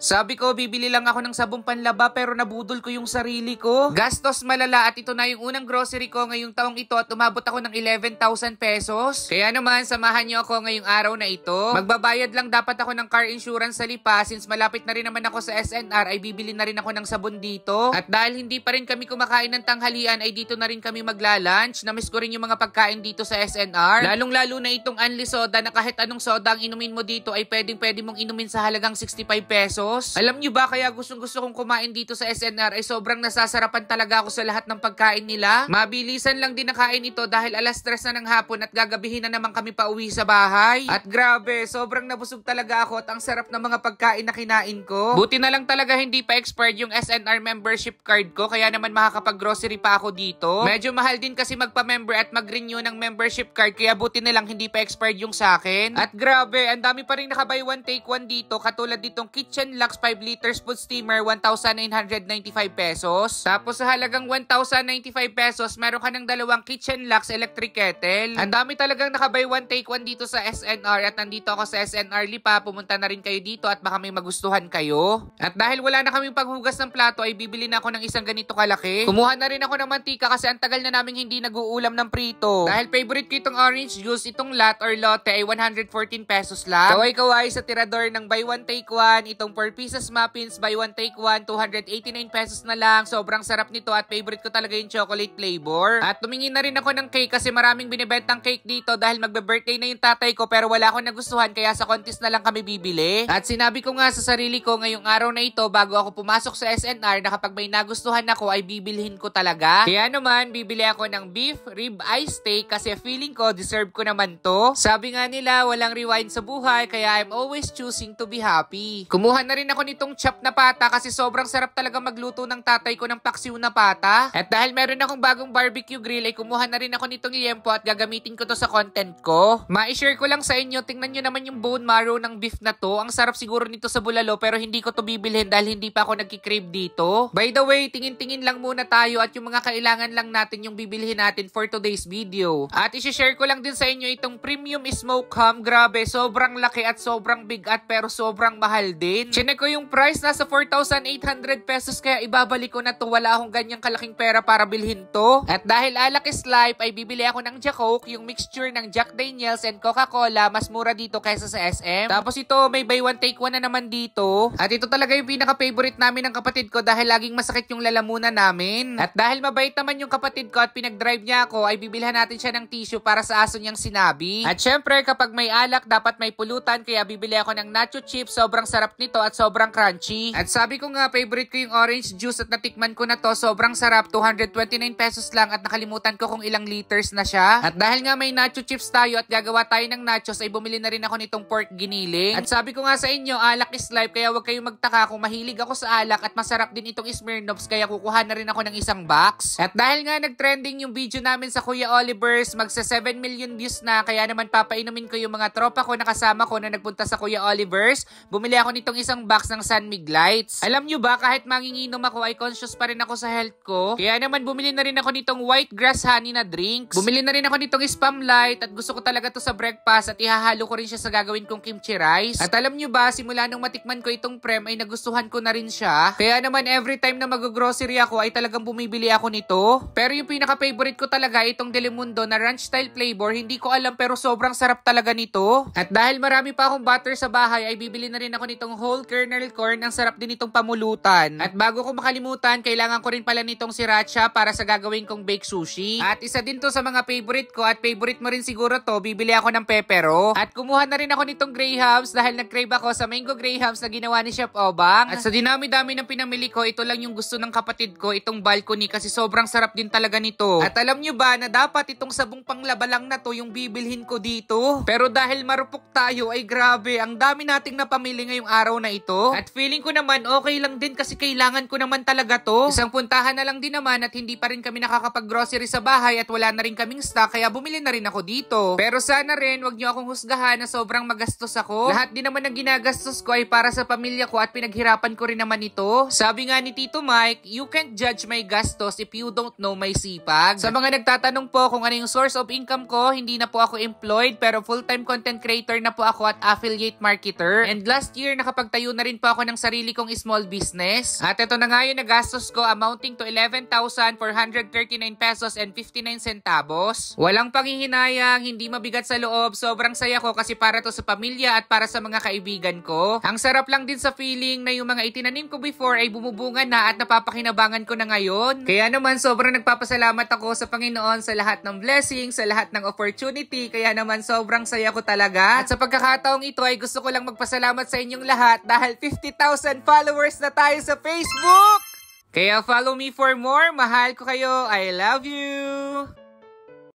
Sabi ko, bibili lang ako ng sabong panlaba pero nabudol ko yung sarili ko. Gastos malala at ito na yung unang grocery ko ngayong taong ito at umabot ako ng 11,000 pesos. Kaya naman, samahan niyo ako ngayong araw na ito. Magbabayad lang dapat ako ng car insurance sa Lipa since malapit na rin naman ako sa SNR ay bibili na rin ako ng sabon dito. At dahil hindi pa rin kami kumakain ng tanghalian ay dito na rin kami magla-lunch. Namiss ko rin yung mga pagkain dito sa SNR. Lalong-lalo na itong Anli Soda na kahit anong soda ang inumin mo dito ay pwedeng-pwede mong inumin sa halagang 65 pesos pesos. Alam nyo ba kaya gustong gusto kong kumain dito sa SNR ay eh, sobrang nasasarapan talaga ako sa lahat ng pagkain nila. Mabilisan lang din nakain ito dahil alas 3 na ng hapon at gagabihin na naman kami pauwi sa bahay. At grabe, sobrang nabusog talaga ako at ang sarap ng mga pagkain na kinain ko. Buti na lang talaga hindi pa expired yung SNR membership card ko kaya naman makakapag-grocery pa ako dito. Medyo mahal din kasi magpa-member at mag-renew ng membership card kaya buti na lang hindi pa expired yung sa akin. At grabe, ang dami pa rin nakabuy one take one dito katulad ditong kitchen 1 5 liters food steamer, 1,995 pesos. Tapos sa halagang 1,095 pesos, meron ka ng dalawang kitchen Lux electric kettle. Ang dami talagang nakabay one take one dito sa SNR at nandito ako sa SNR Lipa. Pumunta na rin kayo dito at baka may magustuhan kayo. At dahil wala na kaming paghugas ng plato, ay bibili na ako ng isang ganito kalaki. Kumuha na rin ako ng mantika kasi ang tagal na namin hindi nag-uulam ng prito. Dahil favorite ko itong orange juice, itong lot or lote ay 114 pesos lang. Kaway-kaway sa tirador ng buy one take one, itong 4 pieces muffins by 1 take 1, 289 pesos na lang. Sobrang sarap nito at favorite ko talaga yung chocolate flavor. At tumingin na rin ako ng cake kasi maraming binibentang cake dito dahil magbe-birthday na yung tatay ko pero wala akong nagustuhan kaya sa contest na lang kami bibili. At sinabi ko nga sa sarili ko ngayong araw na ito bago ako pumasok sa SNR na kapag may nagustuhan ako ay bibilhin ko talaga. Kaya naman bibili ako ng beef rib eye steak kasi feeling ko deserve ko naman to. Sabi nga nila walang rewind sa buhay kaya I'm always choosing to be happy. Kumuha na na rin ako nitong chop na pata kasi sobrang sarap talaga magluto ng tatay ko ng paksiw na pata. At dahil meron akong bagong barbecue grill ay kumuha na rin ako nitong iyempo at gagamitin ko to sa content ko. Ma-share ko lang sa inyo, tingnan nyo naman yung bone marrow ng beef na to. Ang sarap siguro nito sa bulalo pero hindi ko to bibilhin dahil hindi pa ako nagkikrave dito. By the way, tingin-tingin lang muna tayo at yung mga kailangan lang natin yung bibilhin natin for today's video. At isi-share ko lang din sa inyo itong premium smoke ham. Grabe, sobrang laki at sobrang bigat pero sobrang mahal din. Check Chinek ko yung price, nasa 4,800 pesos kaya ibabalik ko na to. Wala akong ganyang kalaking pera para bilhin to. At dahil alak is life, ay bibili ako ng Jack Coke, yung mixture ng Jack Daniels and Coca-Cola. Mas mura dito kaysa sa SM. Tapos ito, may buy one take one na naman dito. At ito talaga yung pinaka-favorite namin ng kapatid ko dahil laging masakit yung lalamuna namin. At dahil mabait naman yung kapatid ko at pinag-drive niya ako, ay bibilhan natin siya ng tissue para sa aso niyang sinabi. At syempre, kapag may alak, dapat may pulutan kaya bibili ako ng nacho chips. Sobrang sarap nito at sobrang crunchy. At sabi ko nga, favorite ko yung orange juice at natikman ko na to. Sobrang sarap. 229 pesos lang at nakalimutan ko kung ilang liters na siya. At dahil nga may nacho chips tayo at gagawa tayo ng nachos, ay bumili na rin ako nitong pork giniling. At sabi ko nga sa inyo, alak is life. Kaya huwag kayong magtaka kung mahilig ako sa alak at masarap din itong Smirnoffs. Kaya kukuha na rin ako ng isang box. At dahil nga nagtrending yung video namin sa Kuya Oliver's, magsa 7 million views na. Kaya naman papainumin ko yung mga tropa ko na kasama ko na nagpunta sa Kuya Oliver's. Bumili ako nitong isang isang box ng San Mig Lights. Alam nyo ba, kahit manginginom ako ay conscious pa rin ako sa health ko. Kaya naman bumili na rin ako nitong white grass honey na drinks. Bumili na rin ako nitong spam light at gusto ko talaga to sa breakfast at ihahalo ko rin siya sa gagawin kong kimchi rice. At alam nyo ba, simula nung matikman ko itong prem ay nagustuhan ko na rin siya. Kaya naman every time na mag-grocery ako ay talagang bumibili ako nito. Pero yung pinaka-favorite ko talaga itong Delimundo na ranch style flavor. Hindi ko alam pero sobrang sarap talaga nito. At dahil marami pa akong butter sa bahay ay bibili na rin ako nitong whole Apple kernel corn. Ang sarap din itong pamulutan. At bago ko makalimutan, kailangan ko rin pala nitong sriracha para sa gagawin kong baked sushi. At isa din to sa mga favorite ko at favorite mo rin siguro to, bibili ako ng pepero. At kumuha na rin ako nitong greyhounds dahil nag-crave ako sa mango greyhounds na ginawa ni Chef Obang. At sa dinami-dami ng pinamili ko, ito lang yung gusto ng kapatid ko, itong balcony kasi sobrang sarap din talaga nito. At alam nyo ba na dapat itong sabong panglaba lang na to yung bibilhin ko dito? Pero dahil marupok tayo ay grabe, ang dami nating napamili ngayong araw na ito. At feeling ko naman okay lang din kasi kailangan ko naman talaga to. Isang puntahan na lang din naman at hindi pa rin kami nakakapag-grocery sa bahay at wala na rin kaming stock kaya bumili na rin ako dito. Pero sana rin wag niyo akong husgahan na sobrang magastos ako. Lahat din naman ng ginagastos ko ay para sa pamilya ko at pinaghirapan ko rin naman ito. Sabi nga ni Tito Mike, you can't judge my gastos if you don't know my sipag. Sa mga nagtatanong po kung ano yung source of income ko, hindi na po ako employed pero full-time content creator na po ako at affiliate marketer. And last year nakapagtayo nagtayo na rin po ako ng sarili kong small business. At ito na nga yung nagastos ko amounting to 11,439 pesos and 59 centavos. Walang panghihinayang, hindi mabigat sa loob, sobrang saya ko kasi para to sa pamilya at para sa mga kaibigan ko. Ang sarap lang din sa feeling na yung mga itinanim ko before ay bumubunga na at napapakinabangan ko na ngayon. Kaya naman sobrang nagpapasalamat ako sa Panginoon sa lahat ng blessings, sa lahat ng opportunity, kaya naman sobrang saya ko talaga. At sa pagkakataong ito ay gusto ko lang magpasalamat sa inyong lahat dahil 50,000 followers na tayo sa Facebook! Kaya follow me for more. Mahal ko kayo. I love you!